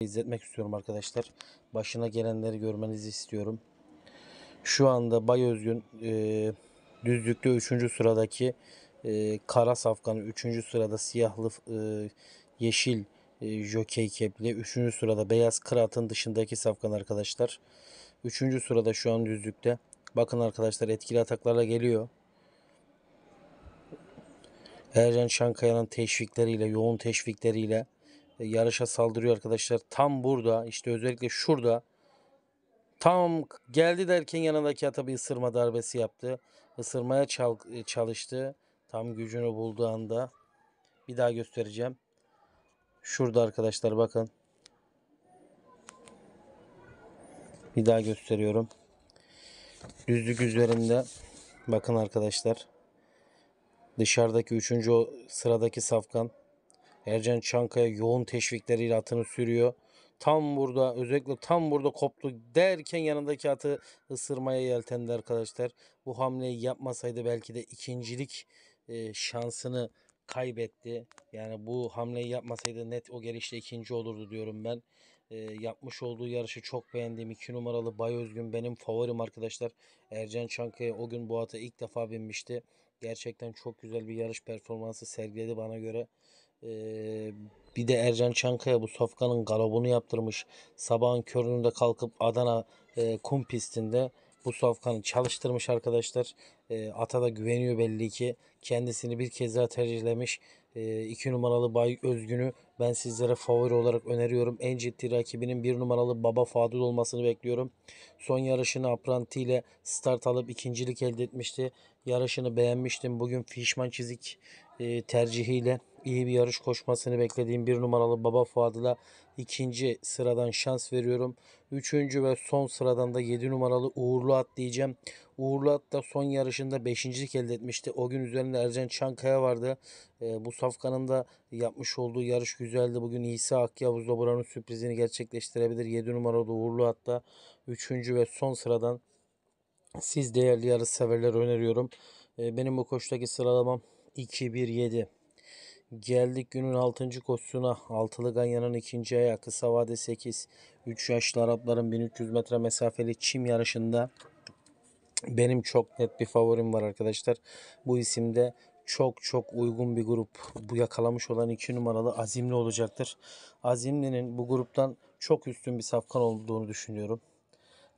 izletmek istiyorum arkadaşlar. Başına gelenleri görmenizi istiyorum. Şu anda Bay Özgün e, düzlükte 3. sıradaki e, kara safkanı 3. sırada siyahlı e, yeşil e, jokey kepli 3. sırada beyaz kıratın dışındaki safkan arkadaşlar. 3. sırada şu an düzlükte. Bakın arkadaşlar etkili ataklarla geliyor. Ercan Şankaya'nın teşvikleriyle, yoğun teşvikleriyle e, yarışa saldırıyor arkadaşlar. Tam burada işte özellikle şurada tam geldi derken yanındaki ata bir ısırma darbesi yaptı. Isırmaya e, çalıştı. Tam gücünü bulduğu anda bir daha göstereceğim. Şurada arkadaşlar bakın. Bir daha gösteriyorum. Düzlük üzerinde bakın arkadaşlar. Dışarıdaki 3. sıradaki safkan Ercan Çankaya yoğun teşvikleriyle atını sürüyor. Tam burada özellikle tam burada koptu derken yanındaki atı ısırmaya yeltendi arkadaşlar. Bu hamleyi yapmasaydı belki de ikincilik e, şansını kaybetti. Yani bu hamleyi yapmasaydı net o gelişle ikinci olurdu diyorum ben. E, yapmış olduğu yarışı çok beğendiğim 2 numaralı Bay Özgün benim favorim arkadaşlar. Ercan Çankaya o gün bu ata ilk defa binmişti. Gerçekten çok güzel bir yarış performansı sergiledi bana göre bir de Ercan Çankaya bu Sofka'nın galobunu yaptırmış. Sabahın köründe kalkıp Adana e, kum pistinde bu Sofka'nı çalıştırmış arkadaşlar. E, ata da güveniyor belli ki. Kendisini bir kez daha tercihlemiş 2 e, numaralı Bay Özgün'ü ben sizlere favori olarak öneriyorum. En ciddi rakibinin 1 numaralı Baba Fadıl olmasını bekliyorum. Son yarışını Apranti ile start alıp ikincilik elde etmişti. Yarışını beğenmiştim. Bugün Fişman Çizik e, tercihiyle iyi bir yarış koşmasını beklediğim bir numaralı Baba Fadıl'a ikinci sıradan şans veriyorum. Üçüncü ve son sıradan da yedi numaralı Uğurlu At diyeceğim. Uğurlu hatta son yarışında 5. elde etmişti. O gün üzerinde Ercan Çankaya vardı. E, bu safkanın da yapmış olduğu yarış güzeldi. Bugün İsa Akyavuz da buranın sürprizini gerçekleştirebilir. 7 numaralı Uğurlu hatta 3. ve son sıradan siz değerli yarış severler öneriyorum. E, benim bu koştaki sıralamam 2-1-7. Geldik günün 6. koşusuna. Altılı Ganyan'ın ikinci ayağı kısa vade 8. 3 yaşlı Arapların 1300 metre mesafeli çim yarışında benim çok net bir favorim var arkadaşlar. Bu isimde çok çok uygun bir grup. Bu yakalamış olan 2 numaralı Azimli olacaktır. Azimli'nin bu gruptan çok üstün bir safkan olduğunu düşünüyorum.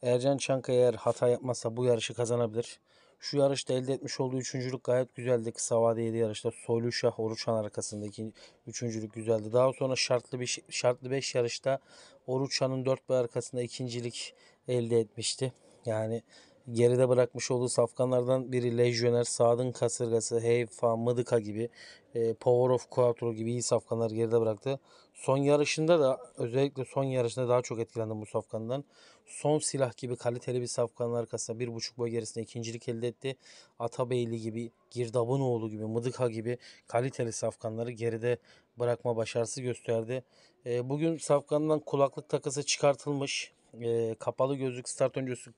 Ercan Çankaya eğer hata yapmazsa bu yarışı kazanabilir. Şu yarışta elde etmiş olduğu üçüncülük gayet güzeldi. Kısa vade 7 yarışta Soylu Şah Oruçhan arkasındaki üçüncülük güzeldi. Daha sonra şartlı bir şartlı 5 yarışta Oruçhan'ın 4 boy arkasında ikincilik elde etmişti. Yani geride bırakmış olduğu safkanlardan biri Lejyoner, Sadın Kasırgası, Heyfa, Mıdıka gibi e, Power of Quattro gibi iyi safkanlar geride bıraktı. Son yarışında da özellikle son yarışında daha çok etkilendim bu safkandan. Son silah gibi kaliteli bir safkanın arkasında bir buçuk boy gerisinde ikincilik elde etti. Atabeyli gibi, Girdabunoğlu gibi, Mıdıka gibi kaliteli safkanları geride bırakma başarısı gösterdi. E, bugün safkandan kulaklık takısı çıkartılmış. E, kapalı gözlük start öncesi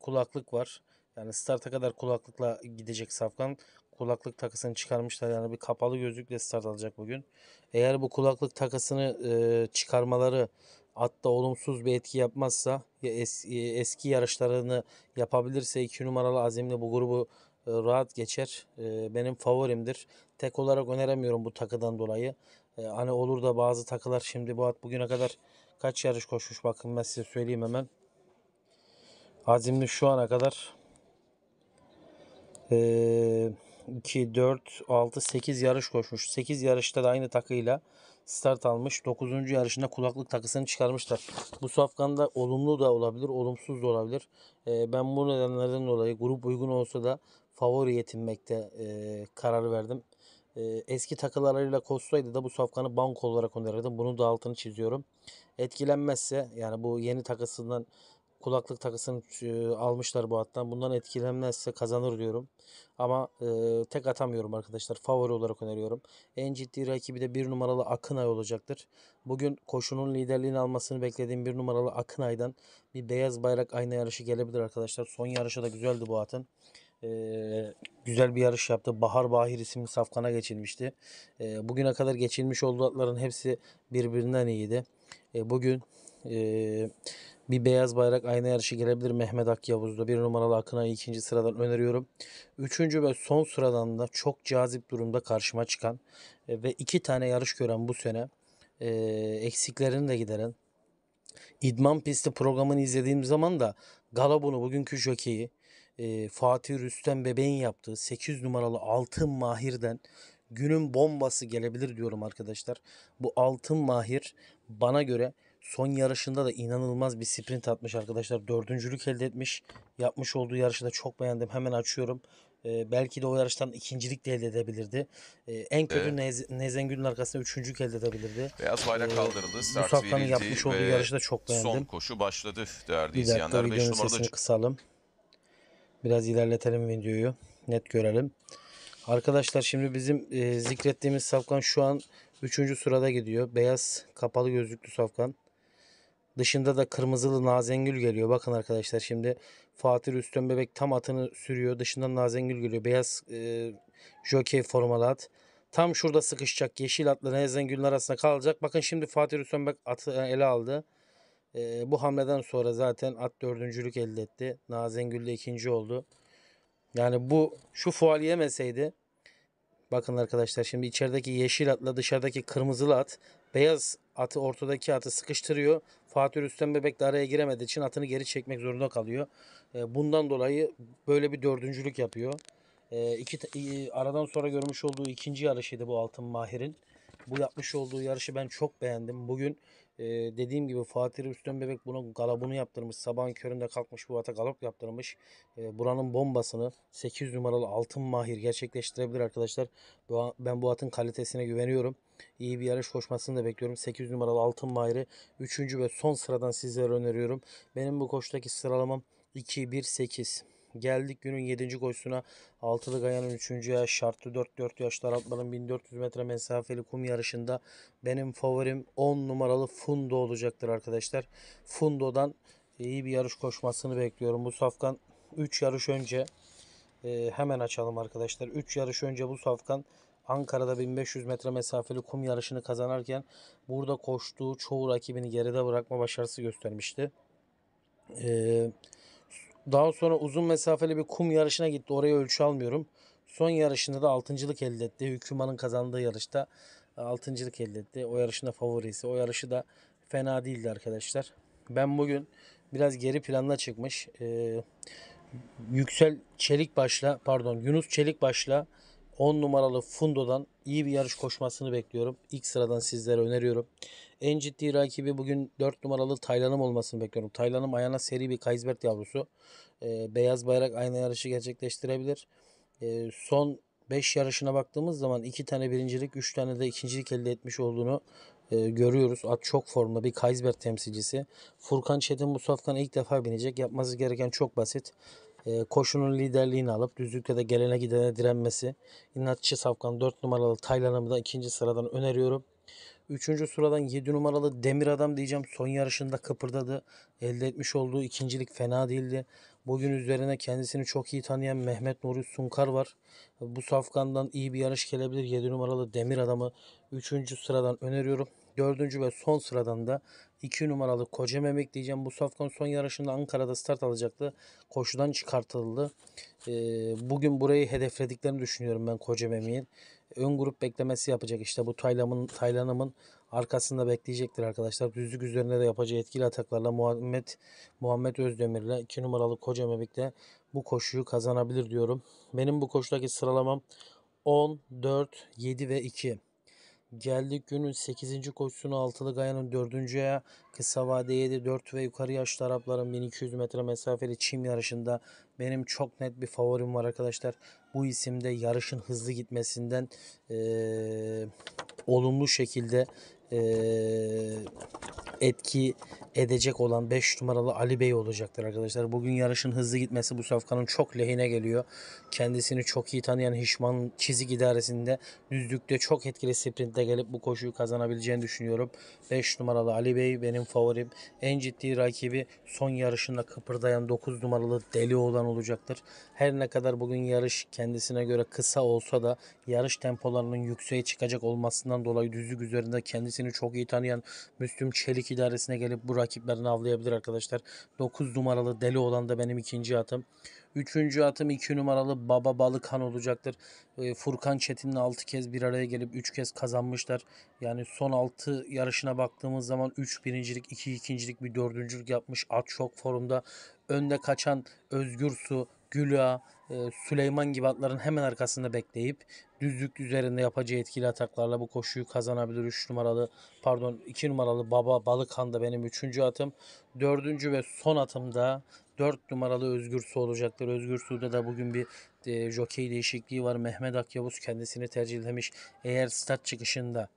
kulaklık var. Yani starta kadar kulaklıkla gidecek Safkan. Kulaklık takısını çıkarmışlar. Yani bir kapalı gözlükle start alacak bugün. Eğer bu kulaklık takısını e, çıkarmaları hatta olumsuz bir etki yapmazsa ya es, e, eski yarışlarını yapabilirse 2 numaralı Azimli bu grubu e, rahat geçer. E, benim favorimdir. Tek olarak öneremiyorum bu takıdan dolayı. hani olur da bazı takılar şimdi bu at bugüne kadar kaç yarış koşmuş bakın ben size söyleyeyim hemen. Azimli şu ana kadar e, 2, 4, 6, 8 yarış koşmuş. 8 yarışta da aynı takıyla start almış. 9. yarışında kulaklık takısını çıkarmışlar. Bu safkanda olumlu da olabilir, olumsuz da olabilir. E, ben bu nedenlerden dolayı grup uygun olsa da favori yetinmekte e, karar verdim. E, eski takılarıyla kossaydı da bu safkanı banko olarak önerirdim. Bunu da altını çiziyorum. Etkilenmezse yani bu yeni takısından kulaklık takısını e, almışlar bu hattan. Bundan etkilenmezse kazanır diyorum. Ama e, tek atamıyorum arkadaşlar. Favori olarak öneriyorum. En ciddi rakibi de bir numaralı Akınay olacaktır. Bugün koşunun liderliğini almasını beklediğim bir numaralı Akınay'dan bir beyaz bayrak ayna yarışı gelebilir arkadaşlar. Son yarışa da güzeldi bu atın. E, güzel bir yarış yaptı. Bahar Bahir isimli safkana geçilmişti. E, bugüne kadar geçilmiş olduğu atların hepsi birbirinden iyiydi. E, bugün eee bir beyaz bayrak ayna yarışı gelebilir Mehmet Ak Yavuz'da. Bir numaralı Akın'a ikinci sıradan öneriyorum. Üçüncü ve son sıradan da çok cazip durumda karşıma çıkan e, ve iki tane yarış gören bu sene e, eksiklerini de gideren İdman Pisti programını izlediğim zaman da Galabon'u bugünkü jokeyi e, Fatih Rüstem Bebeğin yaptığı 8 numaralı Altın Mahir'den günün bombası gelebilir diyorum arkadaşlar. Bu Altın Mahir bana göre Son yarışında da inanılmaz bir sprint atmış arkadaşlar. Dördüncülük elde etmiş. Yapmış olduğu yarışı da çok beğendim. Hemen açıyorum. Ee, belki de o yarıştan ikincilik de elde edebilirdi. Ee, en kötü evet. Nez, Nezengül'ün arkasında üçüncülük elde edebilirdi. Beyaz bayrak ee, kaldırıldı. Start Musakkan'ın yapmış olduğu yarışı da çok beğendim. Son koşu başladı değerli izleyenler. Bir dakika videonun sesini kısalım. Biraz ilerletelim videoyu. Net görelim. Arkadaşlar şimdi bizim e, zikrettiğimiz Safkan şu an 3. sırada gidiyor. Beyaz kapalı gözlüklü Safkan. Dışında da kırmızılı Nazengül geliyor. Bakın arkadaşlar şimdi Fatih Üstön Bebek tam atını sürüyor. Dışından Nazengül geliyor. Beyaz e, jockey formalı at. Tam şurada sıkışacak. Yeşil atla Nazengül'ün arasında kalacak. Bakın şimdi Fatih Üstön Bebek atı e, ele aldı. E, bu hamleden sonra zaten at dördüncülük elde etti. Nazengül de ikinci oldu. Yani bu şu fual yemeseydi Bakın arkadaşlar şimdi içerideki yeşil atla dışarıdaki kırmızılı at Beyaz atı ortadaki atı sıkıştırıyor. Fatih Rüstem Bebek de araya giremediği için atını geri çekmek zorunda kalıyor. E, bundan dolayı böyle bir dördüncülük yapıyor. E, iki, e, aradan sonra görmüş olduğu ikinci yarışıydı bu Altın Mahir'in. Bu yapmış olduğu yarışı ben çok beğendim. Bugün ee, dediğim gibi Fatih Üstün Bebek buna galabını yaptırmış. Sabahın köründe kalkmış bu ata galop yaptırmış. Ee, buranın bombasını 8 numaralı Altın Mahir gerçekleştirebilir arkadaşlar. ben bu atın kalitesine güveniyorum. İyi bir yarış koşmasını da bekliyorum. 8 numaralı Altın Mahir'i 3. ve son sıradan sizlere öneriyorum. Benim bu koştaki sıralamam 2-1-8. Geldik günün 7. koşusuna. Altılı Gaya'nın 3. yaş şartlı 4-4 yaşlar atların 1400 metre mesafeli kum yarışında benim favorim 10 numaralı Fundo olacaktır arkadaşlar. Fundo'dan iyi bir yarış koşmasını bekliyorum. Bu safkan 3 yarış önce e, hemen açalım arkadaşlar. 3 yarış önce bu safkan Ankara'da 1500 metre mesafeli kum yarışını kazanırken burada koştuğu çoğu rakibini geride bırakma başarısı göstermişti. Eee daha sonra uzun mesafeli bir kum yarışına gitti. Oraya ölçü almıyorum. Son yarışında da altıncılık elde etti. Hüküman'ın kazandığı yarışta e, altıncılık elde etti. O yarışında favorisi. O yarışı da fena değildi arkadaşlar. Ben bugün biraz geri planına çıkmış. Ee, Yüksel başla, pardon Yunus Çelik başla. 10 numaralı Fundo'dan iyi bir yarış koşmasını bekliyorum. İlk sıradan sizlere öneriyorum. En ciddi rakibi bugün 4 numaralı Taylan'ım olmasını bekliyorum. Taylan'ım ayağına seri bir Kaysbert yavrusu. E, beyaz bayrak ayna yarışı gerçekleştirebilir. E, son 5 yarışına baktığımız zaman 2 tane birincilik 3 tane de ikincilik elde etmiş olduğunu e, görüyoruz. At çok formda bir Kaysbert temsilcisi. Furkan Çetin Musaf'tan ilk defa binecek. Yapması gereken çok basit. Ee, koşunun liderliğini alıp düzlükte de gelene gidene direnmesi. İnatçı Safkan 4 numaralı Taylan'ımı da ikinci sıradan öneriyorum. Üçüncü sıradan 7 numaralı Demir Adam diyeceğim. Son yarışında kıpırdadı. Elde etmiş olduğu ikincilik fena değildi. Bugün üzerine kendisini çok iyi tanıyan Mehmet Nuri Sunkar var. Bu safkandan iyi bir yarış gelebilir. 7 numaralı Demir Adam'ı 3. sıradan öneriyorum. 4. ve son sıradan da 2 numaralı Koca Memek diyeceğim. Bu safkan son yarışında Ankara'da start alacaktı. Koşudan çıkartıldı. E, bugün burayı hedeflediklerini düşünüyorum ben Koca Memek'in. Ön grup beklemesi yapacak. İşte bu Taylan'ın Taylan'ımın arkasında bekleyecektir arkadaşlar. Düzlük üzerine de yapacağı etkili ataklarla Muhammed Muhammed Özdemir'le 2 numaralı Koca Memek'te bu koşuyu kazanabilir diyorum. Benim bu koşudaki sıralamam 10, 4, 7 ve 2. Geldik günün 8. koşusuna altılı Gaya'nın 4.ya kısa vade 7 4 ve yukarı yaşlı Arapların 1200 metre mesafeli çim yarışında benim çok net bir favorim var arkadaşlar. Bu isimde yarışın hızlı gitmesinden ee, olumlu şekilde e, etki edecek olan 5 numaralı Ali Bey olacaktır arkadaşlar. Bugün yarışın hızlı gitmesi bu safkanın çok lehine geliyor. Kendisini çok iyi tanıyan Hişman çizik idaresinde düzlükte çok etkili sprintte gelip bu koşuyu kazanabileceğini düşünüyorum. 5 numaralı Ali Bey benim favorim. En ciddi rakibi son yarışında kıpırdayan 9 numaralı Deli olan olacaktır. Her ne kadar bugün yarış kendisine göre kısa olsa da yarış tempolarının yükseğe çıkacak olmasından dolayı düzlük üzerinde kendisi kendisini çok iyi tanıyan Müslüm Çelik idaresine gelip bu rakiplerini avlayabilir arkadaşlar. 9 numaralı deli olan da benim ikinci atım. Üçüncü atım iki numaralı Baba Balıkhan olacaktır. Ee, Furkan Çetin'le altı kez bir araya gelip üç kez kazanmışlar. Yani son altı yarışına baktığımız zaman üç birincilik, iki ikincilik, bir dördüncülük yapmış. At çok formda. Önde kaçan Özgür Su, Güla, e, Süleyman gibi atların hemen arkasında bekleyip düzlük üzerinde yapacağı etkili ataklarla bu koşuyu kazanabilir. 3 numaralı pardon 2 numaralı Baba Balıkhan da benim 3. atım. 4. ve son atımda 4 numaralı Özgür Su olacaktır. Özgür Su'da da bugün bir e, jokey değişikliği var. Mehmet Akyavuz kendisini tercihlemiş. Eğer stat çıkışında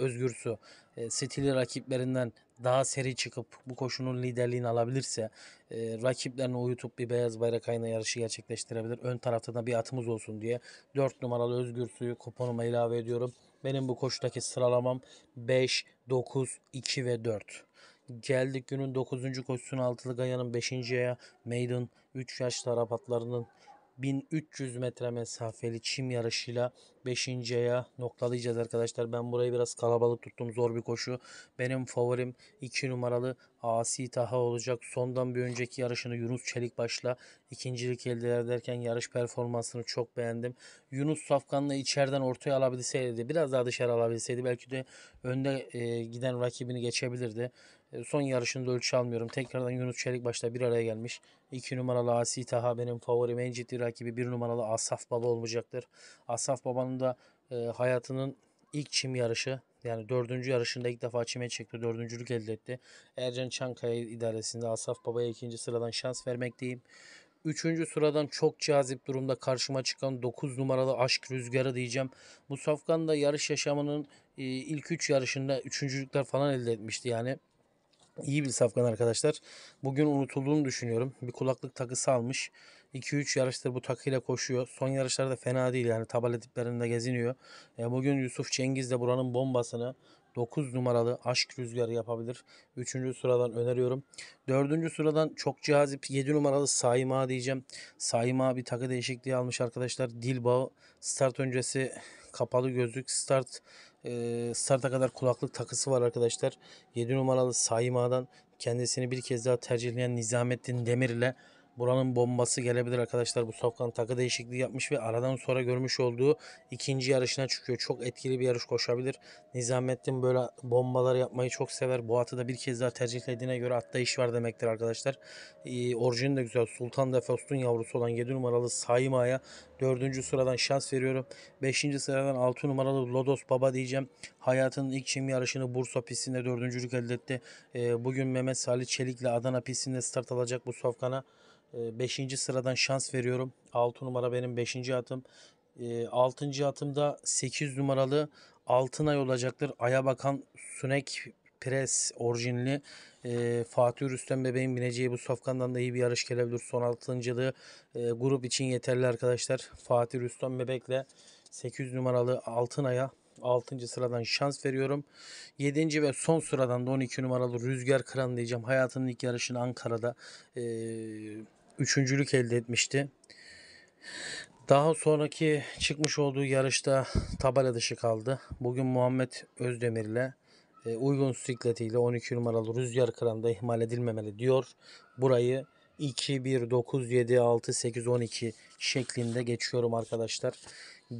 Özgür Su e, stili rakiplerinden daha seri çıkıp bu koşunun liderliğini alabilirse e, rakiplerini uyutup bir beyaz bayrak ayına yarışı gerçekleştirebilir. Ön tarafta da bir atımız olsun diye 4 numaralı Özgür Suyu kuponuma ilave ediyorum. Benim bu koşudaki sıralamam 5, 9, 2 ve 4. Geldik günün 9. koşusunun altılı Gaya'nın 5. aya Maiden 3 yaş tarapatlarının 1300 metre mesafeli çim yarışıyla 5. aya noktalayacağız arkadaşlar. Ben burayı biraz kalabalık tuttum. Zor bir koşu. Benim favorim 2 numaralı Asi Taha olacak. Sondan bir önceki yarışını Yunus Çelik başla ikincilik elde ederken yarış performansını çok beğendim. Yunus Safkan'la içeriden ortaya alabilseydi biraz daha dışarı alabilseydi belki de önde e, giden rakibini geçebilirdi. E, son yarışında ölçü almıyorum. Tekrardan Yunus Çelik başta bir araya gelmiş. 2 numaralı Asi Taha benim favorim. En ciddi rakibi 1 numaralı Asaf Baba olmayacaktır. Asaf Baba'nın da e, hayatının ilk çim yarışı yani dördüncü yarışında ilk defa çime çıktı. Dördüncülük elde etti. Ercan Çankaya idaresinde Asaf Baba'ya ikinci sıradan şans vermekteyim. Üçüncü sıradan çok cazip durumda karşıma çıkan 9 numaralı Aşk Rüzgarı diyeceğim. Bu safkan da yarış yaşamının e, ilk 3 yarışında üçüncülükler falan elde etmişti yani. İyi bir safkan arkadaşlar. Bugün unutulduğunu düşünüyorum. Bir kulaklık takısı almış. 2-3 yarıştır bu takıyla koşuyor. Son yarışlarda fena değil yani tabela diplerinde geziniyor. E, bugün Yusuf Cengiz de buranın bombasını 9 numaralı aşk rüzgarı yapabilir. 3. sıradan öneriyorum. 4. sıradan çok cazip 7 numaralı Saima diyeceğim. Saima bir takı değişikliği almış arkadaşlar. Dil start öncesi kapalı gözlük start e, starta kadar kulaklık takısı var arkadaşlar. 7 numaralı Saima'dan kendisini bir kez daha tercihleyen Nizamettin Demir ile Buranın bombası gelebilir arkadaşlar. Bu Safkan takı değişikliği yapmış ve aradan sonra görmüş olduğu ikinci yarışına çıkıyor. Çok etkili bir yarış koşabilir. Nizamettin böyle bombalar yapmayı çok sever. Bu atı da bir kez daha tercihlediğine göre atta iş var demektir arkadaşlar. Ee, orijini de güzel. Sultan da Fostun yavrusu olan 7 numaralı Saima'ya 4. sıradan şans veriyorum. 5. sıradan 6 numaralı Lodos Baba diyeceğim. Hayatının ilk çim yarışını Bursa pistinde 4. elde etti. Ee, bugün Mehmet Salih Çelik'le Adana pistinde start alacak bu Safkan'a. 5. Ee, sıradan şans veriyorum. 6 numara benim 5. atım. 6. Ee, atımda 8 numaralı Altınay olacaktır. Aya bakan Sünek Pres orijinli ee, Fatih Rüstem Bebeğin bineceği bu sofkandan da iyi bir yarış gelebilir. Son altıncılığı e, grup için yeterli arkadaşlar. Fatih Rüstem Bebek'le 8 numaralı Altınay'a 6. sıradan şans veriyorum. 7. ve son sıradan da 12 numaralı Rüzgar Kıran diyeceğim. Hayatının ilk yarışını Ankara'da e, üçüncülük elde etmişti. Daha sonraki çıkmış olduğu yarışta tabela dışı kaldı. Bugün Muhammed Özdemir ile e, uygun sikletiyle 12 numaralı rüzgar kıranda ihmal edilmemeli diyor. Burayı 2, 1, 9, 7, 6, 8, 12 şeklinde geçiyorum arkadaşlar.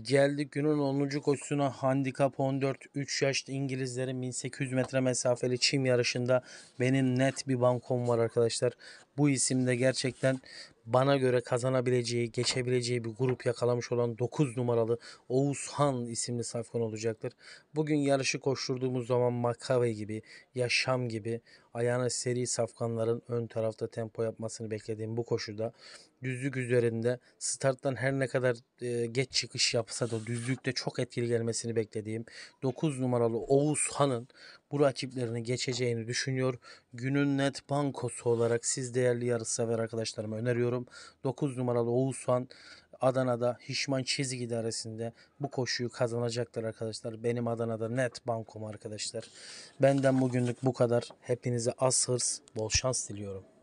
Geldik günün 10. koşusuna handikap 14 3 yaşlı İngilizlerin 1800 metre mesafeli çim yarışında benim net bir bankom var arkadaşlar. Bu isimde gerçekten bana göre kazanabileceği, geçebileceği bir grup yakalamış olan 9 numaralı Oğuzhan isimli safkan olacaktır. Bugün yarışı koşturduğumuz zaman Makave gibi, Yaşam gibi ayağına seri safkanların ön tarafta tempo yapmasını beklediğim bu koşuda düzlük üzerinde starttan her ne kadar e, geç çıkış yapsa da düzlükte çok etkili gelmesini beklediğim 9 numaralı Oğuz Han'ın bu rakiplerini geçeceğini düşünüyor. Günün net bankosu olarak siz değerli sever arkadaşlarıma öneriyorum. 9 numaralı Oğuz Han Adana'da Hişman Çizik idaresinde bu koşuyu kazanacaktır arkadaşlar. Benim Adana'da net bankom arkadaşlar. Benden bugünlük bu kadar. Hepinize az hırs, bol şans diliyorum.